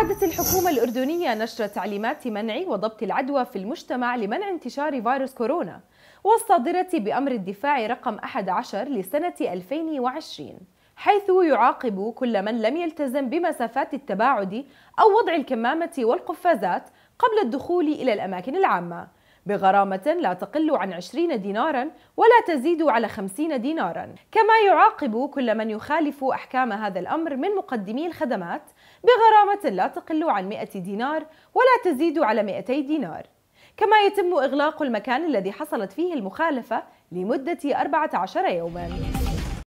أعادت الحكومة الأردنية نشر تعليمات منع وضبط العدوى في المجتمع لمنع انتشار فيروس كورونا والصادرة بأمر الدفاع رقم 11 لسنة 2020 حيث يعاقب كل من لم يلتزم بمسافات التباعد أو وضع الكمامة والقفازات قبل الدخول إلى الأماكن العامة بغرامة لا تقل عن 20 دينارا ولا تزيد على 50 دينارا كما يعاقب كل من يخالف أحكام هذا الأمر من مقدمي الخدمات بغرامة لا تقل عن 100 دينار ولا تزيد على 200 دينار كما يتم إغلاق المكان الذي حصلت فيه المخالفة لمدة 14 يوماً